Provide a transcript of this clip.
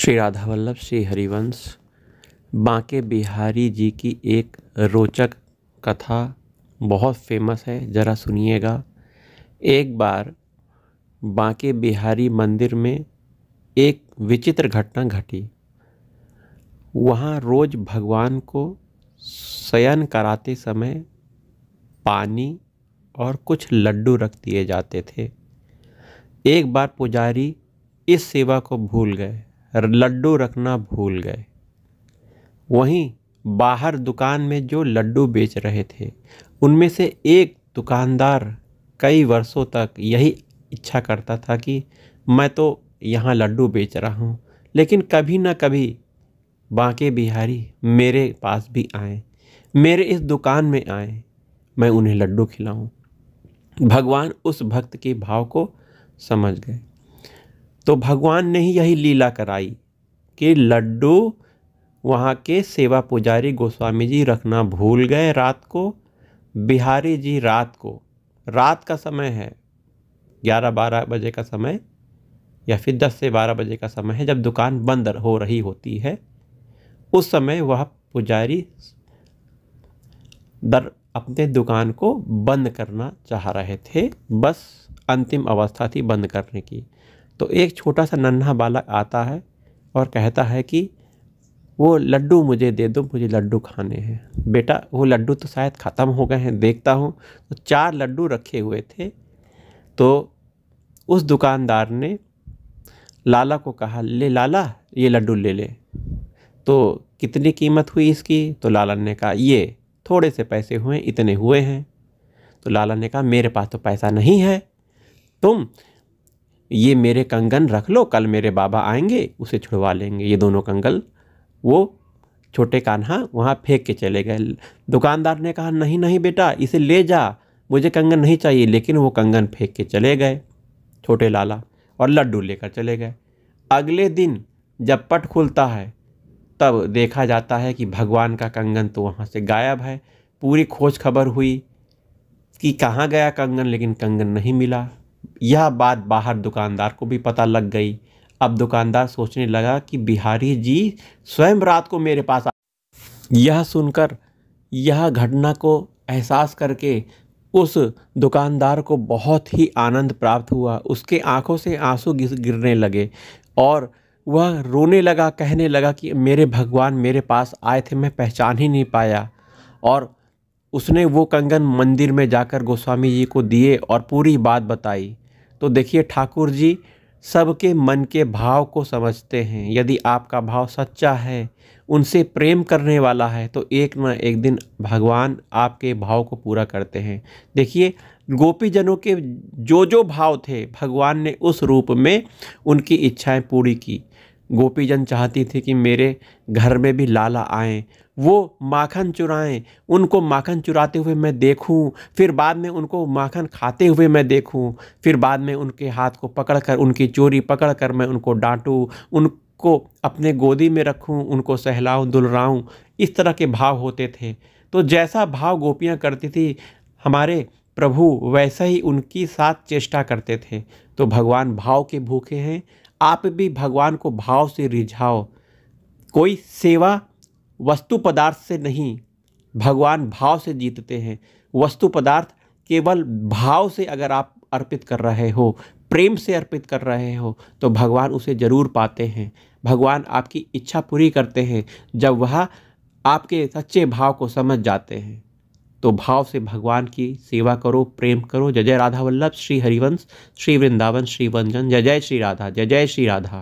श्री राधा वल्लभ श्री हरिवंश बांके बिहारी जी की एक रोचक कथा बहुत फेमस है ज़रा सुनिएगा एक बार बांके बिहारी मंदिर में एक विचित्र घटना घटी वहाँ रोज़ भगवान को शयन कराते समय पानी और कुछ लड्डू रख दिए जाते थे एक बार पुजारी इस सेवा को भूल गए लड्डू रखना भूल गए वहीं बाहर दुकान में जो लड्डू बेच रहे थे उनमें से एक दुकानदार कई वर्षों तक यही इच्छा करता था कि मैं तो यहाँ लड्डू बेच रहा हूँ लेकिन कभी ना कभी बांके बिहारी मेरे पास भी आए मेरे इस दुकान में आए मैं उन्हें लड्डू खिलाऊं भगवान उस भक्त के भाव को समझ गए तो भगवान ने ही यही लीला कराई कि लड्डू वहाँ के सेवा पुजारी गोस्वामी जी रखना भूल गए रात को बिहारी जी रात को रात का समय है ग्यारह बारह बजे का समय या फिर दस से बारह बजे का समय है जब दुकान बंद हो रही होती है उस समय वह पुजारी दर अपने दुकान को बंद करना चाह रहे थे बस अंतिम अवस्था थी बंद करने की तो एक छोटा सा नन्हा बालक आता है और कहता है कि वो लड्डू मुझे दे दो मुझे लड्डू खाने हैं बेटा वो लड्डू तो शायद ख़त्म हो गए हैं देखता हूँ तो चार लड्डू रखे हुए थे तो उस दुकानदार ने लाला को कहा ले लाला ये लड्डू ले ले तो कितनी कीमत हुई इसकी तो लाला ने कहा ये थोड़े से पैसे हुए इतने हुए हैं तो लाला ने कहा मेरे पास तो पैसा नहीं है तुम ये मेरे कंगन रख लो कल मेरे बाबा आएंगे उसे छुड़वा लेंगे ये दोनों कंगल वो छोटे कान्हा वहाँ फेंक के चले गए दुकानदार ने कहा नहीं नहीं बेटा इसे ले जा मुझे कंगन नहीं चाहिए लेकिन वो कंगन फेंक के चले गए छोटे लाला और लड्डू लेकर चले गए अगले दिन जब पट खुलता है तब देखा जाता है कि भगवान का कंगन तो वहाँ से गायब है पूरी खोज खबर हुई कि कहाँ गया कंगन लेकिन कंगन नहीं मिला यह बात बाहर दुकानदार को भी पता लग गई अब दुकानदार सोचने लगा कि बिहारी जी स्वयं रात को मेरे पास यह सुनकर यह घटना को एहसास करके उस दुकानदार को बहुत ही आनंद प्राप्त हुआ उसके आंखों से आंसू गिरने लगे और वह रोने लगा कहने लगा कि मेरे भगवान मेरे पास आए थे मैं पहचान ही नहीं पाया और उसने वो कंगन मंदिर में जाकर गोस्वामी जी को दिए और पूरी बात बताई तो देखिए ठाकुर जी सबके मन के भाव को समझते हैं यदि आपका भाव सच्चा है उनसे प्रेम करने वाला है तो एक न एक दिन भगवान आपके भाव को पूरा करते हैं देखिए गोपीजनों के जो जो भाव थे भगवान ने उस रूप में उनकी इच्छाएं पूरी की गोपीजन चाहती थी कि मेरे घर में भी लाला आए वो माखन चुराएं उनको माखन चुराते हुए मैं देखूं फिर बाद में उनको माखन खाते हुए मैं देखूं फिर बाद में उनके हाथ को पकड़कर उनकी चोरी पकड़कर मैं उनको डांटूं उनको अपने गोदी में रखूं उनको सहलाऊं दुलराऊं इस तरह के भाव होते थे तो जैसा भाव गोपियाँ करती थी हमारे प्रभु वैसा ही उनकी साथ चेष्टा करते थे तो भगवान भाव के भूखे हैं आप भी भगवान को भाव से रिझाओ कोई सेवा वस्तु पदार्थ से नहीं भगवान भाव से जीतते हैं वस्तु पदार्थ केवल भाव से अगर आप अर्पित कर रहे हो प्रेम से अर्पित कर रहे हो तो भगवान उसे जरूर पाते हैं भगवान आपकी इच्छा पूरी करते हैं जब वह आपके सच्चे भाव को समझ जाते हैं तो भाव से भगवान की सेवा करो प्रेम करो जय जय राधा वल्लभ श्री हरिवंश श्री वृंदावन श्री वंजन जय जय श्री राधा जय जय श्री राधा